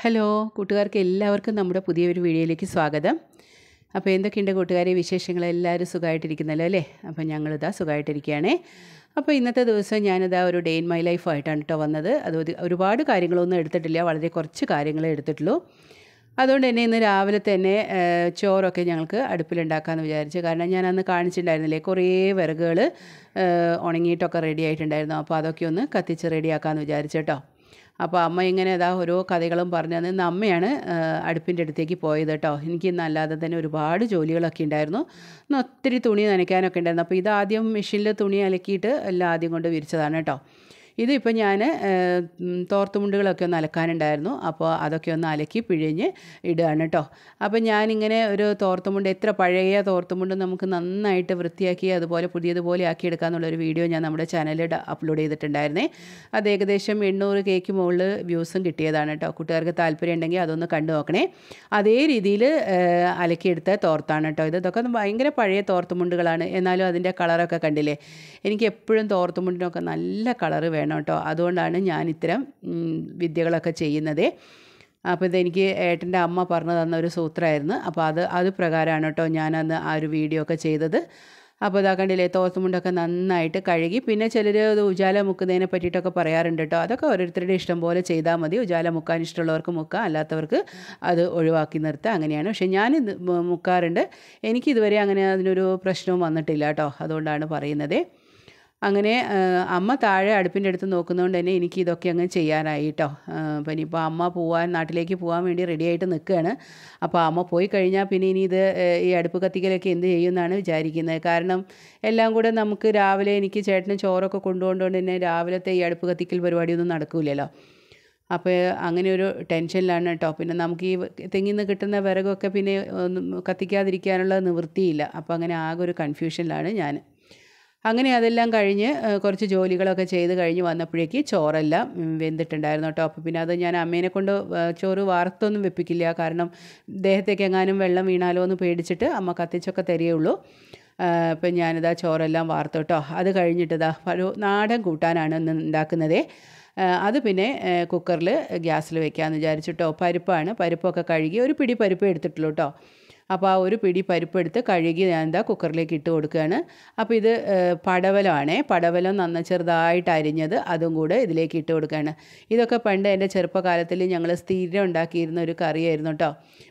hello കൂട്ടുകാർക്ക് എല്ലാവർക്കും നമ്മുടെ പുതിയൊരു വീഡിയോയിലേക്ക് സ്വാഗതം അപ്പോൾ എന്തൊക്കെയുണ്ട് കൂട്ടുകാരെ വിശേഷങ്ങൾ എല്ലാവരും സുഖമായിട്ടിരിക്കുന്നല്ലോ അല്ലേ അപ്പോൾ ഞങ്ങളിതാ സുഖമായിട്ടിരിക്കുകയാണേ അപ്പോൾ ഇന്നത്തെ ദിവസം ഞാനിതാ ഒരു ഡേ ഇൻ മൈ ലൈഫായിട്ടാണ് കേട്ടോ വന്നത് അത് ഒരുപാട് കാര്യങ്ങളൊന്നും എടുത്തിട്ടില്ല വളരെ കുറച്ച് കാര്യങ്ങളെ എടുത്തിട്ടുള്ളൂ അതുകൊണ്ട് തന്നെ ഇന്ന് രാവിലെ തന്നെ ചോറൊക്കെ ഞങ്ങൾക്ക് അടുപ്പിലുണ്ടാക്കാമെന്ന് വിചാരിച്ചു കാരണം ഞാൻ അന്ന് കാണിച്ചിട്ടുണ്ടായിരുന്നില്ലേ കുറേ വിറകുകൾ ഉണങ്ങിയിട്ടൊക്കെ റെഡി ആയിട്ടുണ്ടായിരുന്നു അപ്പോൾ അതൊക്കെ ഒന്ന് കത്തിച്ച് റെഡിയാക്കാമെന്ന് വിചാരിച്ചു കേട്ടോ അപ്പോൾ അമ്മ ഇങ്ങനെ ഇതാ ഓരോ കഥകളും പറഞ്ഞു തന്നെ അമ്മയാണ് അടുപ്പിൻ്റെ അടുത്തേക്ക് പോയത് കേട്ടോ എനിക്ക് ഇന്ന് അല്ലാതെ തന്നെ ഒരുപാട് ജോലികളൊക്കെ ഉണ്ടായിരുന്നു ഇന്ന് ഒത്തിരി തുണി നനയ്ക്കാനൊക്കെ ഉണ്ടായിരുന്നു അപ്പോൾ ഇതാദ്യം മെഷീനിൽ തുണി അലക്കിയിട്ട് എല്ലാം ആദ്യം കൊണ്ട് വിരിച്ചതാണ് കേട്ടോ ഇതിപ്പോൾ ഞാൻ തോർത്തുമുണ്ടുകളൊക്കെ ഒന്ന് അലക്കാനുണ്ടായിരുന്നു അപ്പോൾ അതൊക്കെ ഒന്ന് അലക്കി പിഴിഞ്ഞ് ഇടുകയാണ് കേട്ടോ അപ്പോൾ ഞാനിങ്ങനെ ഒരു തോർത്തുമുണ്ട് എത്ര പഴയ തോർത്തുമുണ്ട് നമുക്ക് നന്നായിട്ട് വൃത്തിയാക്കി അതുപോലെ പുതിയതുപോലെ ആക്കി എന്നുള്ളൊരു വീഡിയോ ഞാൻ നമ്മുടെ ചാനലിൽ അപ്ലോഡ് ചെയ്തിട്ടുണ്ടായിരുന്നേ അത് ഏകദേശം എണ്ണൂറ് കേക്ക് മുകളിൽ വ്യൂസും കിട്ടിയതാണ് കേട്ടോ കുട്ടികൾക്ക് താല്പര്യം ഉണ്ടെങ്കിൽ അതൊന്ന് കണ്ടു നോക്കണേ അതേ രീതിയിൽ അലക്കിയെടുത്ത തോർത്താണ് കേട്ടോ ഇതൊക്കെ ഭയങ്കര പഴയ തോർത്തുമുണ്ടുകളാണ് എന്നാലും അതിൻ്റെ കളറൊക്കെ കണ്ടില്ലേ എനിക്ക് എപ്പോഴും തോർത്തുമുണ്ടിനൊക്കെ നല്ല കളറ് വേണം പറയണം കേട്ടോ അതുകൊണ്ടാണ് ഞാൻ ഇത്തരം വിദ്യകളൊക്കെ ചെയ്യുന്നത് അപ്പോൾ ഇതെനിക്ക് ഏട്ടൻ്റെ അമ്മ പറഞ്ഞു തന്ന ഒരു സൂത്രമായിരുന്നു അപ്പോൾ അത് അത് പ്രകാരമാണ് കേട്ടോ ഞാനന്ന് ആ ഒരു വീഡിയോ ഒക്കെ ചെയ്തത് അപ്പോൾ ഇതാ കണ്ടില്ലേ തോർത്തുമുണ്ടൊക്കെ നന്നായിട്ട് കഴുകി പിന്നെ ചിലർ അത് ഉജാല മുക്കുന്നതിനെ പറ്റിയിട്ടൊക്കെ പറയാറുണ്ട് കേട്ടോ അതൊക്കെ ഓരോരുത്തരുടെ ഇഷ്ടം പോലെ ചെയ്താൽ മതി ഉജാല മുക്കാൻ ഇഷ്ടമുള്ളവർക്ക് മുക്കാം അല്ലാത്തവർക്ക് അത് ഒഴിവാക്കി നിർത്തുക അങ്ങനെയാണ് പക്ഷേ ഞാൻ മുക്കാറുണ്ട് എനിക്ക് ഇതുവരെ അങ്ങനെ അതിനൊരു പ്രശ്നവും വന്നിട്ടില്ല കേട്ടോ അതുകൊണ്ടാണ് പറയുന്നത് അങ്ങനെ അമ്മ താഴെ അടുപ്പിൻ്റെ അടുത്ത് നോക്കുന്നതുകൊണ്ട് തന്നെ എനിക്ക് ഇതൊക്കെ അങ്ങ് ചെയ്യാനായി കേട്ടോ അപ്പം ഇനിയിപ്പോൾ അമ്മ പോവാൻ നാട്ടിലേക്ക് പോകാൻ വേണ്ടി റെഡിയായിട്ട് നിൽക്കുകയാണ് അപ്പോൾ അമ്മ പോയി കഴിഞ്ഞാൽ പിന്നെ ഇനി ഇത് ഈ അടുപ്പ് കത്തിക്കലൊക്കെ എന്ത് ചെയ്യുമെന്നാണ് വിചാരിക്കുന്നത് കാരണം എല്ലാം കൂടെ നമുക്ക് രാവിലെ എനിക്ക് ചേട്ടന് ചോറൊക്കെ കൊണ്ടുപോകുന്നതുകൊണ്ട് തന്നെ രാവിലത്തെ ഈ അടുപ്പ് കത്തിക്കൽ പരിപാടിയൊന്നും നടക്കില്ലല്ലോ അപ്പോൾ അങ്ങനെ ഒരു ടെൻഷനിലാണ് കേട്ടോ പിന്നെ നമുക്ക് ഈ തെങ്ങിൽ നിന്ന് കിട്ടുന്ന വിറകൊക്കെ പിന്നെ കത്തിക്കാതിരിക്കാനുള്ള നിവൃത്തിയില്ല അപ്പോൾ അങ്ങനെ ആകെ ഒരു കൺഫ്യൂഷനിലാണ് ഞാൻ അങ്ങനെ അതെല്ലാം കഴിഞ്ഞ് കുറച്ച് ജോലികളൊക്കെ ചെയ്ത് കഴിഞ്ഞ് വന്നപ്പോഴേക്ക് ചോറെല്ലാം വെന്തിട്ടുണ്ടായിരുന്നു കേട്ടോ അപ്പോൾ പിന്നെ അത് ഞാൻ അമ്മേനെ കൊണ്ട് ചോറ് വാർത്തൊന്നും വെപ്പിക്കില്ല കാരണം ദേഹത്തേക്ക് എങ്ങാനും വെള്ളം വീണാലോ എന്ന് പേടിച്ചിട്ട് അമ്മ കത്തിച്ചൊക്കെ തരികയുള്ളൂ ഇപ്പം ഞാനിതാ ചോറെല്ലാം വാർത്തു കേട്ടോ അത് കഴിഞ്ഞിട്ടിതാ ഒരു നാടൻ കൂട്ടാനാണ് ഇന്ന് ഉണ്ടാക്കുന്നതേ അത് പിന്നെ കുക്കറിൽ ഗ്യാസിൽ വെക്കാമെന്ന് വിചാരിച്ചിട്ടോ പരിപ്പാണ് പരിപ്പൊക്കെ കഴുകി ഒരു പിടി പരിപ്പ് എടുത്തിട്ടുള്ളൂ കേട്ടോ അപ്പോൾ ആ ഒരു പിടി പരിപ്പെടുത്ത് കഴുകി ഞാൻ എന്താ കുക്കറിലേക്ക് ഇട്ട് കൊടുക്കുകയാണ് അപ്പോൾ ഇത് പടവലമാണേ പടവലം നന്ന ചെറുതായിട്ട് അരിഞ്ഞത് അതും കൂടെ ഇതിലേക്ക് ഇട്ട് കൊടുക്കുകയാണ് ഇതൊക്കെ പണ്ട് എൻ്റെ ചെറുപ്പകാലത്തിൽ ഞങ്ങൾ സ്ഥിരം ഉണ്ടാക്കിയിരുന്ന ഒരു കറിയായിരുന്നു കേട്ടോ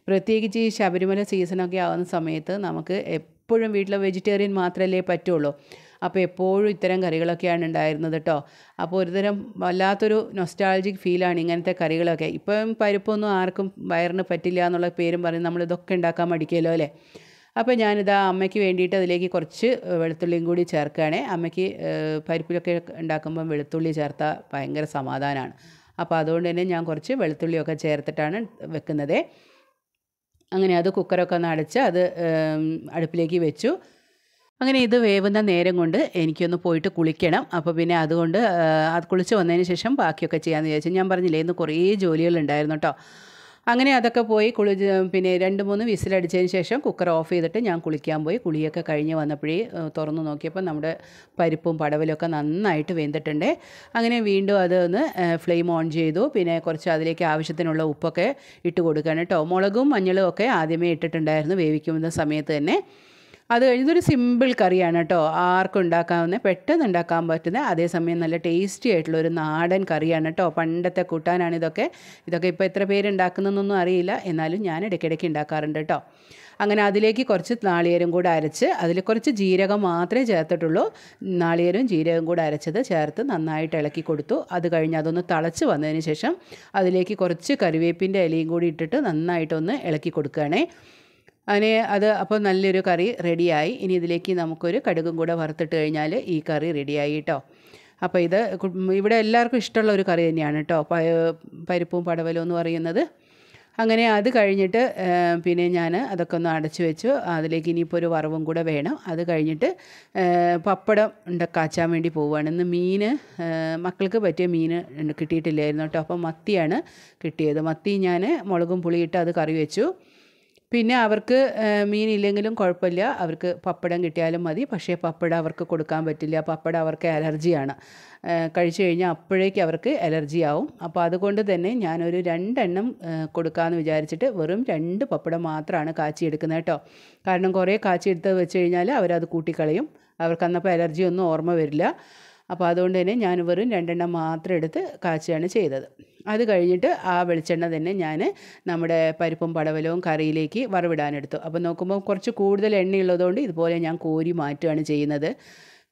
പ്രത്യേകിച്ച് ഈ ശബരിമല സീസണൊക്കെ ആവുന്ന സമയത്ത് നമുക്ക് എപ്പോഴും വീട്ടിലെ വെജിറ്റേറിയൻ മാത്രമല്ലേ പറ്റുള്ളൂ അപ്പോൾ എപ്പോഴും ഇത്തരം കറികളൊക്കെയാണ് ഉണ്ടായിരുന്നത് കേട്ടോ അപ്പോൾ ഒരുതരം വല്ലാത്തൊരു നൊസ്റ്റാൾജിക് ഫീലാണ് ഇങ്ങനത്തെ കറികളൊക്കെ ഇപ്പം പരിപ്പൊന്നും ആർക്കും വയറിന് പറ്റില്ല എന്നുള്ള പേരും പറഞ്ഞ് നമ്മൾ ഇതൊക്കെ ഉണ്ടാക്കാൻ മടിക്കല്ലോ അല്ലേ അപ്പോൾ ഞാനിതാ അമ്മയ്ക്ക് വേണ്ടിയിട്ട് അതിലേക്ക് കുറച്ച് വെളുത്തുള്ളിയും കൂടി ചേർക്കുകയാണേ അമ്മയ്ക്ക് പരിപ്പിലൊക്കെ ഉണ്ടാക്കുമ്പം വെളുത്തുള്ളി ചേർത്താൽ ഭയങ്കര സമാധാനമാണ് അപ്പോൾ അതുകൊണ്ട് തന്നെ ഞാൻ കുറച്ച് വെളുത്തുള്ളിയൊക്കെ ചേർത്തിട്ടാണ് വെക്കുന്നത് അങ്ങനെ അത് കുക്കറൊക്കെ ഒന്ന് അടച്ച് അത് അടുപ്പിലേക്ക് വെച്ചു അങ്ങനെ ഇത് വേവുന്ന നേരം കൊണ്ട് എനിക്കൊന്ന് പോയിട്ട് കുളിക്കണം അപ്പോൾ പിന്നെ അതുകൊണ്ട് അത് കുളിച്ച് വന്നതിന് ശേഷം ബാക്കിയൊക്കെ ചെയ്യാമെന്ന് വിചാരിച്ചു ഞാൻ പറഞ്ഞില്ലേ ഇന്ന് കുറേ ജോലികളുണ്ടായിരുന്നു കേട്ടോ അങ്ങനെ അതൊക്കെ പോയി കുളി പിന്നെ രണ്ട് മൂന്ന് വിസിലടിച്ചതിന് ശേഷം കുക്കർ ഓഫ് ചെയ്തിട്ട് ഞാൻ കുളിക്കാൻ പോയി കുളിയൊക്കെ കഴിഞ്ഞ് വന്നപ്പോഴേ തുറന്നു നോക്കിയപ്പോൾ നമ്മുടെ പരിപ്പും പടവലൊക്കെ നന്നായിട്ട് വെന്തിട്ടുണ്ട് അങ്ങനെ വീണ്ടും അതൊന്ന് ഫ്ലെയിം ഓൺ ചെയ്തു പിന്നെ കുറച്ച് അതിലേക്ക് ആവശ്യത്തിനുള്ള ഉപ്പൊക്കെ ഇട്ട് കൊടുക്കുകയാണ് കേട്ടോ മുളകും മഞ്ഞളും ഒക്കെ ആദ്യമേ ഇട്ടിട്ടുണ്ടായിരുന്നു വേവിക്കുന്ന സമയത്ത് തന്നെ അത് കഴിഞ്ഞൊരു സിമ്പിൾ കറിയാണ് കേട്ടോ ആർക്കും ഉണ്ടാക്കാവുന്ന പെട്ടെന്ന് ഉണ്ടാക്കാൻ പറ്റുന്ന അതേസമയം നല്ല ടേസ്റ്റി ആയിട്ടുള്ള ഒരു നാടൻ കറിയാണ് കേട്ടോ പണ്ടത്തെ കൂട്ടാനാണ് ഇതൊക്കെ ഇതൊക്കെ ഇപ്പോൾ എത്ര പേര് ഉണ്ടാക്കുന്നതെന്നൊന്നും അറിയില്ല എന്നാലും ഞാൻ ഇടയ്ക്കിടയ്ക്ക് ഉണ്ടാക്കാറുണ്ട് കേട്ടോ അങ്ങനെ അതിലേക്ക് കുറച്ച് നാളികേരം കൂടെ അരച്ച് അതിൽ കുറച്ച് ജീരകം മാത്രമേ ചേർത്തിട്ടുള്ളൂ നാളികേരവും ജീരകം കൂടെ അരച്ചത് ചേർത്ത് നന്നായിട്ട് ഇളക്കി കൊടുത്തു അത് കഴിഞ്ഞ് അതൊന്ന് തളച്ച് വന്നതിന് ശേഷം അതിലേക്ക് കുറച്ച് കറിവേപ്പിൻ്റെ ഇലയും കൂടി ഇട്ടിട്ട് നന്നായിട്ടൊന്ന് ഇളക്കി കൊടുക്കുകയാണേ അങ്ങനെ അത് അപ്പോൾ നല്ലൊരു കറി റെഡിയായി ഇനി ഇതിലേക്ക് നമുക്കൊരു കടുകും കൂടെ വറുത്തിട്ട് കഴിഞ്ഞാൽ ഈ കറി റെഡിയായി കേട്ടോ അപ്പോൾ ഇത് ഇവിടെ എല്ലാവർക്കും ഇഷ്ടമുള്ള ഒരു കറി തന്നെയാണ് കേട്ടോ പരിപ്പും പടവലും എന്ന് പറയുന്നത് അങ്ങനെ അത് കഴിഞ്ഞിട്ട് പിന്നെ ഞാൻ അതൊക്കെ ഒന്ന് അടച്ചു വെച്ചു അതിലേക്ക് ഇനിയിപ്പോൾ ഒരു വറവും കൂടെ വേണം അത് കഴിഞ്ഞിട്ട് പപ്പടം ഉണ്ട് കാച്ചാൻ വേണ്ടി പോവുകയാണ് ഇന്ന് മീൻ മക്കൾക്ക് പറ്റിയ മീൻ കിട്ടിയിട്ടില്ലായിരുന്നു കേട്ടോ അപ്പോൾ മത്തിയാണ് കിട്ടിയത് മത്തി ഞാൻ മുളകും പുളിയിട്ട് അത് കറി വെച്ചു പിന്നെ അവർക്ക് മീൻ ഇല്ലെങ്കിലും കുഴപ്പമില്ല അവർക്ക് പപ്പടം കിട്ടിയാലും മതി പക്ഷേ പപ്പടം അവർക്ക് കൊടുക്കാൻ പറ്റില്ല പപ്പടം അവർക്ക് അലർജിയാണ് കഴിച്ചു കഴിഞ്ഞാൽ അപ്പോഴേക്ക് അവർക്ക് അലർജി ആവും അപ്പോൾ അതുകൊണ്ട് തന്നെ ഞാനൊരു രണ്ടെണ്ണം കൊടുക്കാമെന്ന് വിചാരിച്ചിട്ട് വെറും രണ്ട് പപ്പടം മാത്രമാണ് കാച്ചിയെടുക്കുന്നത് കേട്ടോ കാരണം കുറേ കാച്ചിയെടുത്ത് വെച്ച് കഴിഞ്ഞാൽ അവരത് കൂട്ടിക്കളയും അവർക്ക് അന്നപ്പോൾ അലർജി ഒന്നും ഓർമ്മ വരില്ല അപ്പോൾ അതുകൊണ്ട് തന്നെ ഞാൻ വെറും രണ്ടെണ്ണം മാത്രം എടുത്ത് കാച്ചിയാണ് ചെയ്തത് അത് കഴിഞ്ഞിട്ട് ആ വെളിച്ചെണ്ണ തന്നെ ഞാൻ നമ്മുടെ പരിപ്പും പടവലവും കറിയിലേക്ക് വറവിടാനെടുത്തു അപ്പോൾ നോക്കുമ്പോൾ കുറച്ച് കൂടുതൽ എണ്ണയുള്ളതുകൊണ്ട് ഇതുപോലെ ഞാൻ കോരി മാറ്റുകയാണ് ചെയ്യുന്നത്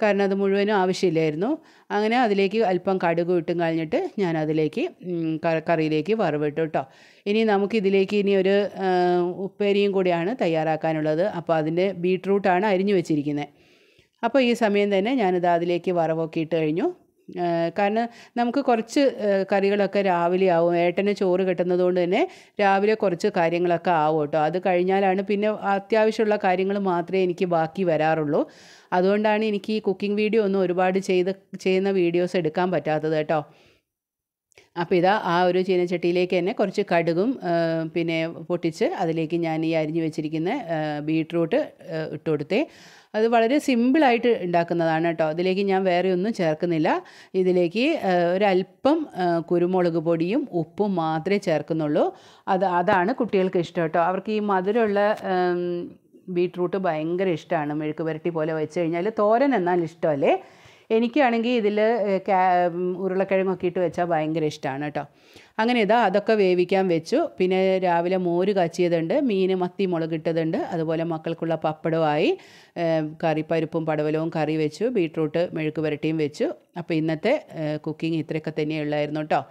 കാരണം അത് മുഴുവനും ആവശ്യമില്ലായിരുന്നു അങ്ങനെ അതിലേക്ക് അല്പം കടുക് ഇട്ടും കഴിഞ്ഞിട്ട് ഞാൻ അതിലേക്ക് കറിയിലേക്ക് വറവിട്ടു കേട്ടോ ഇനി നമുക്കിതിലേക്ക് ഇനി ഒരു ഉപ്പേരിയും കൂടിയാണ് തയ്യാറാക്കാനുള്ളത് അപ്പോൾ അതിൻ്റെ ബീട്രൂട്ടാണ് അരിഞ്ഞു വെച്ചിരിക്കുന്നത് അപ്പോൾ ഈ സമയം തന്നെ ഞാനിത് അതിലേക്ക് വറവൊക്കെ ഇട്ട് കഴിഞ്ഞു കാരണം നമുക്ക് കുറച്ച് കറികളൊക്കെ രാവിലെ ആവും ഏട്ടന് ചോറ് കൊണ്ട് തന്നെ രാവിലെ കുറച്ച് കാര്യങ്ങളൊക്കെ ആവും കേട്ടോ അത് കഴിഞ്ഞാലാണ് പിന്നെ അത്യാവശ്യമുള്ള കാര്യങ്ങൾ മാത്രമേ എനിക്ക് ബാക്കി വരാറുള്ളൂ അതുകൊണ്ടാണ് എനിക്ക് ഈ കുക്കിംഗ് വീഡിയോ ഒന്നും ഒരുപാട് ചെയ്ത് ചെയ്യുന്ന വീഡിയോസ് എടുക്കാൻ പറ്റാത്തത് കേട്ടോ അപ്പോൾ ഇതാ ആ ഒരു ചീനച്ചട്ടിയിലേക്ക് തന്നെ കുറച്ച് കടുകും പിന്നെ പൊട്ടിച്ച് അതിലേക്ക് ഞാൻ ഈ അരിഞ്ഞു വെച്ചിരിക്കുന്ന ബീട്രൂട്ട് ഇട്ട് കൊടുത്തേ അത് വളരെ സിമ്പിളായിട്ട് ഉണ്ടാക്കുന്നതാണ് കേട്ടോ അതിലേക്ക് ഞാൻ വേറെ ഒന്നും ചേർക്കുന്നില്ല ഇതിലേക്ക് ഒരല്പം കുരുമുളക് പൊടിയും ഉപ്പും മാത്രമേ ചേർക്കുന്നുള്ളൂ അത് അതാണ് കുട്ടികൾക്ക് ഇഷ്ടം കേട്ടോ അവർക്ക് ഈ മധുരമുള്ള ബീട്രൂട്ട് ഭയങ്കര ഇഷ്ടമാണ് മെഴുക്ക് പുരട്ടി പോലെ വെച്ച് കഴിഞ്ഞാൽ തോരൻ എന്നാൽ ഇഷ്ടമല്ലേ എനിക്കാണെങ്കിൽ ഇതിൽ ഉരുളക്കിഴങ്ങൊക്കെ ഇട്ട് വെച്ചാൽ ഭയങ്കര ഇഷ്ടമാണ് കേട്ടോ അങ്ങനെ ഇതാ അതൊക്കെ വേവിക്കാൻ വെച്ചു പിന്നെ രാവിലെ മോര് കച്ചിയതുണ്ട് മീൻ മത്തി മുളകിട്ടതുണ്ട് അതുപോലെ മക്കൾക്കുള്ള പപ്പടമായി കറിപ്പരിപ്പും പടവലവും കറി വെച്ചു ബീട്രൂട്ട് മെഴുക്ക് പുരട്ടിയും വെച്ചു അപ്പോൾ ഇന്നത്തെ കുക്കിംഗ് ഇത്രയൊക്കെ ഉള്ളായിരുന്നു കേട്ടോ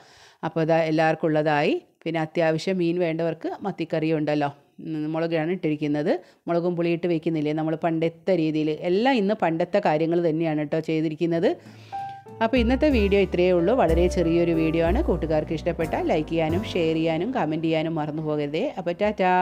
അപ്പോൾ ഇതാ എല്ലാവർക്കും ഉള്ളതായി പിന്നെ അത്യാവശ്യം മീൻ വേണ്ടവർക്ക് മത്തിക്കറി ഉണ്ടല്ലോ മുളകാണ് ഇട്ടിരിക്കുന്നത് മുളകും പുളിയിട്ട് വെക്കുന്നില്ലേ നമ്മൾ പണ്ടത്തെ രീതിയിൽ എല്ലാം ഇന്ന് പണ്ടത്തെ കാര്യങ്ങൾ തന്നെയാണ് കേട്ടോ ചെയ്തിരിക്കുന്നത് അപ്പോൾ ഇന്നത്തെ വീഡിയോ ഇത്രയേ ഉള്ളൂ വളരെ ചെറിയൊരു വീഡിയോ ആണ് കൂട്ടുകാർക്ക് ഇഷ്ടപ്പെട്ടാൽ ലൈക്ക് ചെയ്യാനും ഷെയർ ചെയ്യാനും കമൻറ്റ് ചെയ്യാനും മറന്നു പോകരുതേ അപ്പോൾ ടാറ്റാ